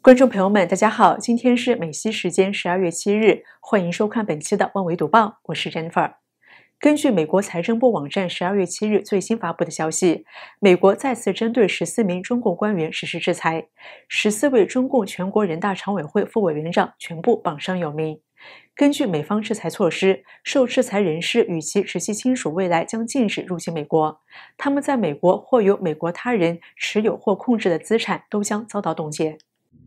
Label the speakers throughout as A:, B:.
A: 观众朋友们，大家好！今天是美西时间十二月七日，欢迎收看本期的《万维读报》，我是 Jennifer。根据美国财政部网站十二月七日最新发布的消息，美国再次针对十四名中共官员实施制裁，十四位中共全国人大常委会副委员长全部榜上有名。根据美方制裁措施，受制裁人士与其直系亲属未来将禁止入境美国。他们在美国或由美国他人持有或控制的资产都将遭到冻结。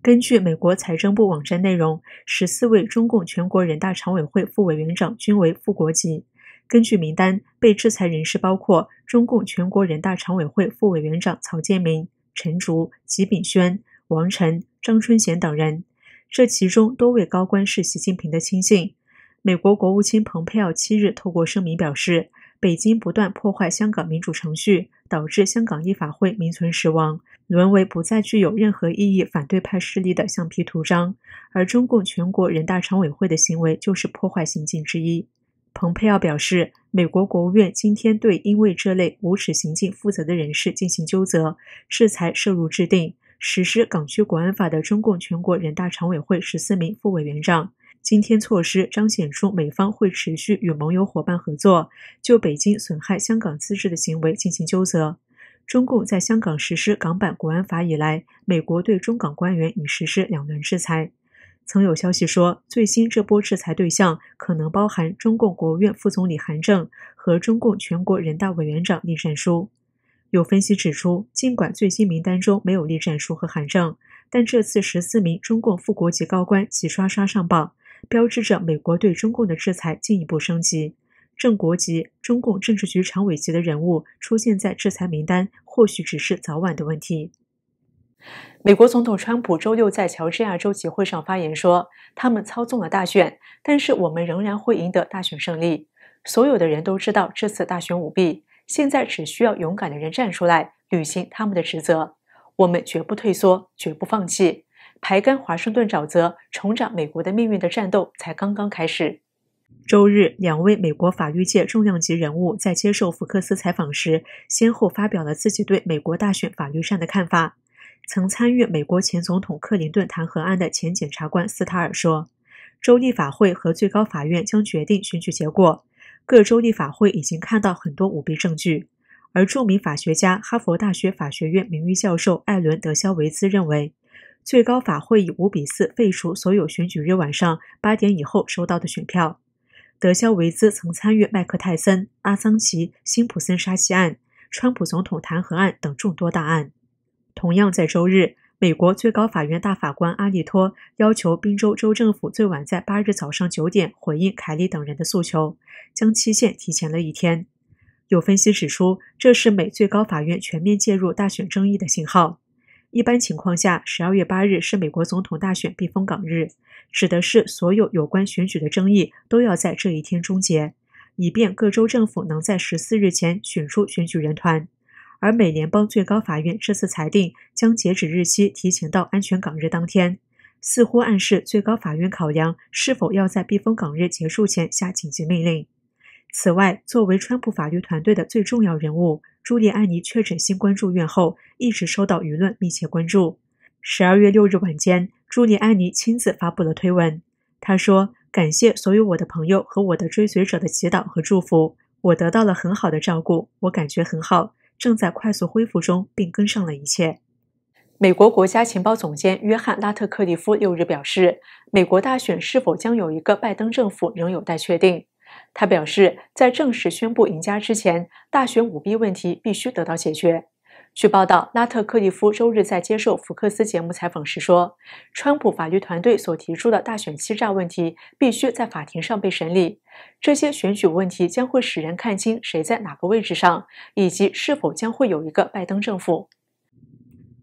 A: 根据美国财政部网站内容，十四位中共全国人大常委会副委员长均为副国籍。根据名单，被制裁人士包括中共全国人大常委会副委员长曹建明、陈竺、吉炳轩、王晨、张春贤等人。这其中多位高官是习近平的亲信。美国国务卿蓬佩奥七日透过声明表示，北京不断破坏香港民主程序，导致香港立法会名存实亡，沦为不再具有任何意义反对派势力的橡皮图章。而中共全国人大常委会的行为就是破坏行径之一。蓬佩奥表示，美国国务院今天对因为这类无耻行径负责的人士进行纠责，制裁涉入制定。实施港区国安法的中共全国人大常委会十四名副委员长，今天措施彰显出美方会持续与盟友伙伴合作，就北京损害香港自治的行为进行纠责。中共在香港实施港版国安法以来，美国对中港官员已实施两轮制裁。曾有消息说，最新这波制裁对象可能包含中共国务院副总理韩正和中共全国人大委员长栗战书。有分析指出，尽管最新名单中没有栗战书和韩正，但这次十四名中共副国级高官齐刷刷上榜，标志着美国对中共的制裁进一步升级。正国级、中共政治局常委级的人物出现在制裁名单，或许只是早晚的问题。美国总统川普周六在乔治亚州集会上发言说：“他们操纵了大选，但是我们仍然会赢得大选胜利。所有的人都知道这次大选舞弊。”现在只需要勇敢的人站出来履行他们的职责，我们绝不退缩，绝不放弃。排干华盛顿沼泽，重掌美国的命运的战斗才刚刚开始。周日，两位美国法律界重量级人物在接受福克斯采访时，先后发表了自己对美国大选法律上的看法。曾参与美国前总统克林顿弹劾案的前检察官斯塔尔说：“州立法会和最高法院将决定选举结果。”各州立法会已经看到很多舞弊证据，而著名法学家、哈佛大学法学院名誉教授艾伦·德肖维兹认为，最高法会以五比四废除所有选举日晚上八点以后收到的选票。德肖维兹曾参与麦克泰森、阿桑奇、辛普森杀妻案、川普总统弹劾案等众多大案。同样在周日。美国最高法院大法官阿利托要求宾州州政府最晚在八日早上九点回应凯利等人的诉求，将期限提前了一天。有分析指出，这是美最高法院全面介入大选争议的信号。一般情况下，十二月八日是美国总统大选避风港日，指的是所有有关选举的争议都要在这一天终结，以便各州政府能在十四日前选出选举人团。而美联邦最高法院这次裁定将截止日期提前到安全港日当天，似乎暗示最高法院考量是否要在避风港日结束前下紧急命令。此外，作为川普法律团队的最重要人物，朱莉安妮确诊新冠住院后，一直受到舆论密切关注。十二月六日晚间，朱莉安妮亲自发布了推文，她说：“感谢所有我的朋友和我的追随者的祈祷和祝福，我得到了很好的照顾，我感觉很好。”正在快速恢复中，并跟上了一切。美国国家情报总监约翰·拉特克利夫六日表示，美国大选是否将有一个拜登政府仍有待确定。他表示，在正式宣布赢家之前，大选舞弊问题必须得到解决。据报道，拉特克利夫周日在接受福克斯节目采访时说：“川普法律团队所提出的大选欺诈问题必须在法庭上被审理。这些选举问题将会使人看清谁在哪个位置上，以及是否将会有一个拜登政府。”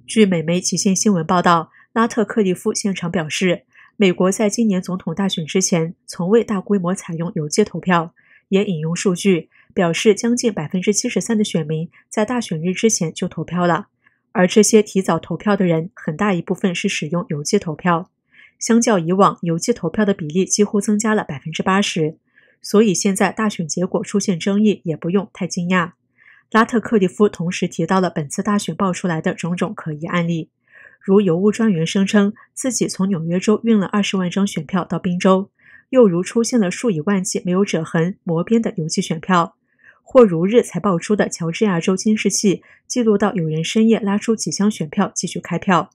A: 据美媒《极限新闻》报道，拉特克利夫现场表示：“美国在今年总统大选之前从未大规模采用邮寄投票。”也引用数据。表示，将近百分之七十三的选民在大选日之前就投票了，而这些提早投票的人，很大一部分是使用邮寄投票。相较以往，邮寄投票的比例几乎增加了百分之八十，所以现在大选结果出现争议也不用太惊讶。拉特克利夫同时提到了本次大选爆出来的种种可疑案例，如邮务专员声称自己从纽约州运了二十万张选票到宾州，又如出现了数以万计没有折痕、磨边的邮寄选票。或如日才爆出的乔治亚州监视器记录到有人深夜拉出几箱选票继续开票。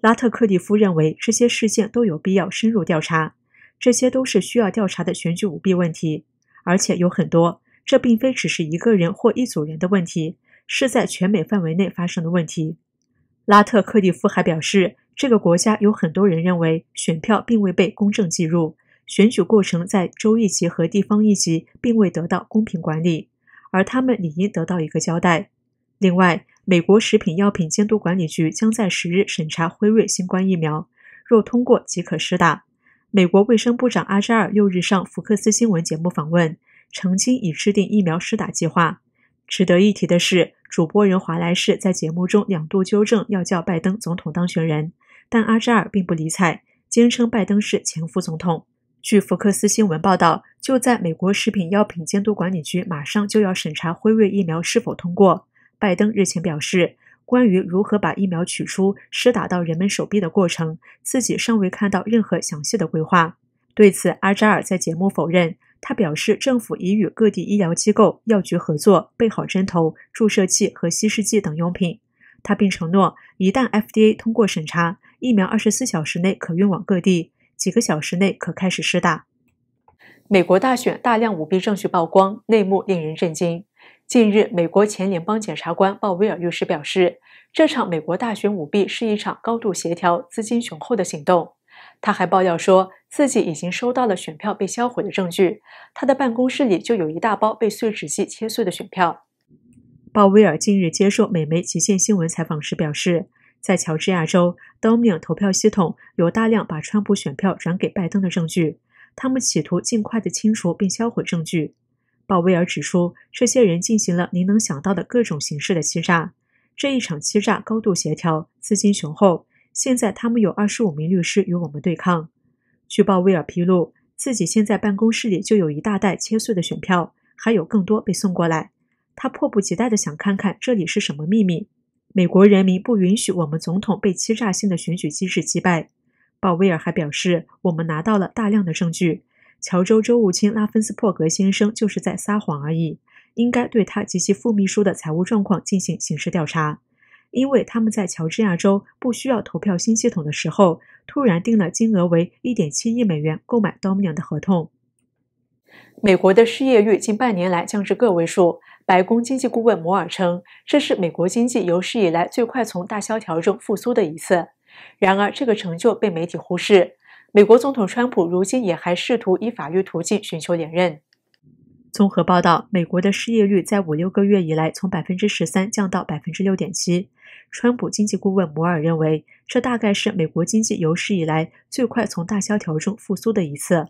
A: 拉特克蒂夫认为这些事件都有必要深入调查，这些都是需要调查的选举舞弊问题，而且有很多。这并非只是一个人或一组人的问题，是在全美范围内发生的问题。拉特克蒂夫还表示，这个国家有很多人认为选票并未被公正计入，选举过程在州一级和地方一级并未得到公平管理。而他们理应得到一个交代。另外，美国食品药品监督管理局将在十日审查辉瑞新冠疫苗，若通过即可施打。美国卫生部长阿扎尔六日上福克斯新闻节目访问，澄清已制定疫苗施打计划。值得一提的是，主播人华莱士在节目中两度纠正要叫拜登总统当选人，但阿扎尔并不理睬，坚称拜登是前副总统。据福克斯新闻报道，就在美国食品药品监督管理局马上就要审查辉瑞疫苗是否通过，拜登日前表示，关于如何把疫苗取出、施打到人们手臂的过程，自己尚未看到任何详细的规划。对此，阿扎尔在节目否认，他表示，政府已与各地医疗机构、药局合作，备好针头、注射器和稀释剂等用品。他并承诺，一旦 FDA 通过审查，疫苗二十四小时内可运往各地。几个小时内可开始施打。美国大选大量舞弊证据曝光，内幕令人震惊。近日，美国前联邦检察官鲍威尔律师表示，这场美国大选舞弊是一场高度协调、资金雄厚的行动。他还爆料说，自己已经收到了选票被销毁的证据，他的办公室里就有一大包被碎纸机切碎的选票。鲍威尔近日接受美媒《极限新闻》采访时表示。在乔治亚州，Dominion 投票系统有大量把川普选票转给拜登的证据，他们企图尽快的清除并销毁证据。鲍威尔指出，这些人进行了您能想到的各种形式的欺诈，这一场欺诈高度协调，资金雄厚。现在他们有二十五名律师与我们对抗。据鲍威尔披露，自己现在办公室里就有一大袋切碎的选票，还有更多被送过来。他迫不及待的想看看这里是什么秘密。美国人民不允许我们总统被欺诈性的选举机制击败。鲍威尔还表示，我们拿到了大量的证据，乔州州务卿拉芬斯珀格先生就是在撒谎而已，应该对他及其副秘书的财务状况进行刑事调查，因为他们在乔治亚州不需要投票新系统的时候，突然定了金额为一点七亿美元购买 Dominion 的合同。美国的失业率近半年来降至个位数。白宫经济顾问摩尔称，这是美国经济有史以来最快从大萧条中复苏的一次。然而，这个成就被媒体忽视。美国总统川普如今也还试图以法律途径寻求连任。综合报道，美国的失业率在五六个月以来从百分之十三降到百分之六点七。川普经济顾问摩尔认为，这大概是美国经济有史以来最快从大萧条中复苏的一次。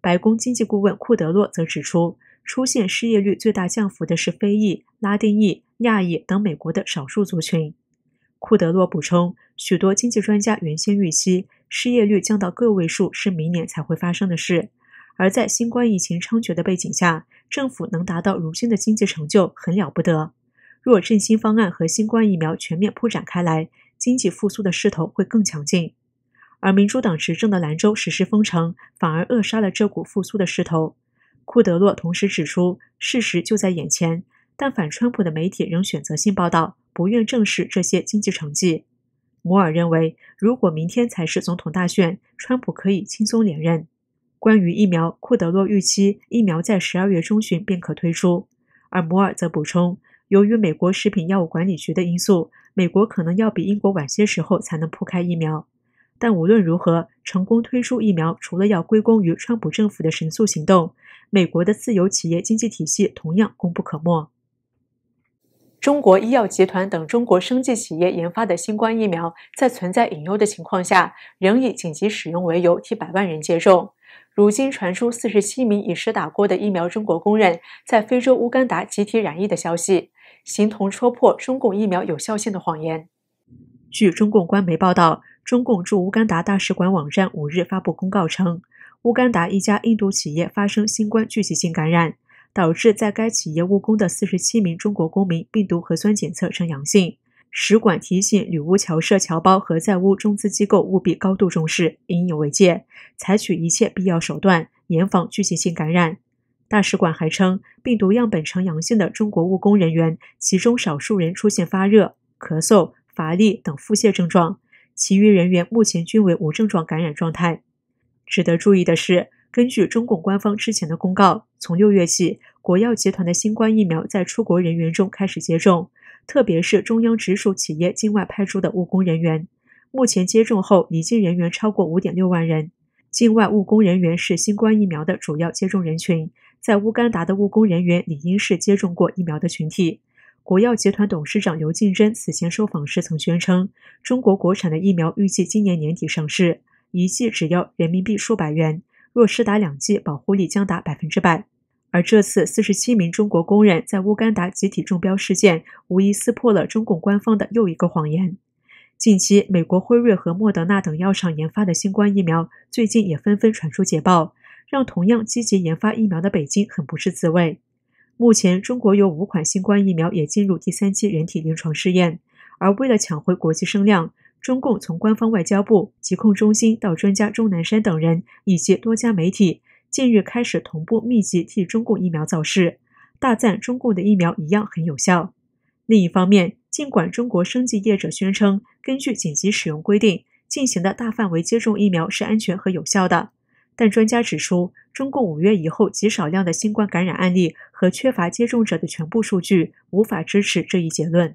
A: 白宫经济顾问库德洛则指出。出现失业率最大降幅的是非裔、拉丁裔、亚裔等美国的少数族群。库德洛补充，许多经济专家原先预期失业率降到个位数是明年才会发生的事。而在新冠疫情猖獗的背景下，政府能达到如今的经济成就很了不得。若振兴方案和新冠疫苗全面铺展开来，经济复苏的势头会更强劲。而民主党执政的兰州实施封城，反而扼杀了这股复苏的势头。库德洛同时指出，事实就在眼前，但反川普的媒体仍选择性报道，不愿正视这些经济成绩。摩尔认为，如果明天才是总统大选，川普可以轻松连任。关于疫苗，库德洛预期疫苗在十二月中旬便可推出，而摩尔则补充，由于美国食品药物管理局的因素，美国可能要比英国晚些时候才能铺开疫苗。但无论如何，成功推出疫苗，除了要归功于川普政府的神速行动。美国的自由企业经济体系同样功不可没。中国医药集团等中国生技企业研发的新冠疫苗，在存在隐忧的情况下，仍以紧急使用为由替百万人接种。如今传出四十七名已施打过的疫苗中国工人在非洲乌干达集体染疫的消息，形同戳破中共疫苗有效性的谎言。据中共官媒报道，中共驻乌干达大使馆网站五日发布公告称。乌干达一家印度企业发生新冠聚集性感染，导致在该企业务工的四十七名中国公民病毒核酸检测呈阳性。使馆提醒旅乌侨社侨胞和在乌中资机构务必高度重视，引以为戒，采取一切必要手段，严防聚集性感染。大使馆还称，病毒样本呈阳性的中国务工人员，其中少数人出现发热、咳嗽、乏力等腹泻症状，其余人员目前均为无症状感染状态。值得注意的是，根据中共官方之前的公告，从六月起，国药集团的新冠疫苗在出国人员中开始接种，特别是中央直属企业境外派出的务工人员。目前接种后离境人员超过五点六万人。境外务工人员是新冠疫苗的主要接种人群，在乌干达的务工人员理应是接种过疫苗的群体。国药集团董事长刘敬珍此前受访时曾宣称，中国国产的疫苗预计今年年底上市。一剂只要人民币数百元，若施打两剂，保护力将达百分之百。而这次四十七名中国工人在乌干达集体中标事件，无疑撕破了中共官方的又一个谎言。近期，美国辉瑞和莫德纳等药厂研发的新冠疫苗，最近也纷纷传出捷报，让同样积极研发疫苗的北京很不是滋味。目前，中国有五款新冠疫苗也进入第三期人体临床试验，而为了抢回国际声量，中共从官方外交部、疾控中心到专家钟南山等人，以及多家媒体，近日开始同步密集替中共疫苗造势，大赞中共的疫苗一样很有效。另一方面，尽管中国生计业者宣称，根据紧急使用规定进行的大范围接种疫苗是安全和有效的，但专家指出，中共五月以后极少量的新冠感染案例和缺乏接种者的全部数据，无法支持这一结论。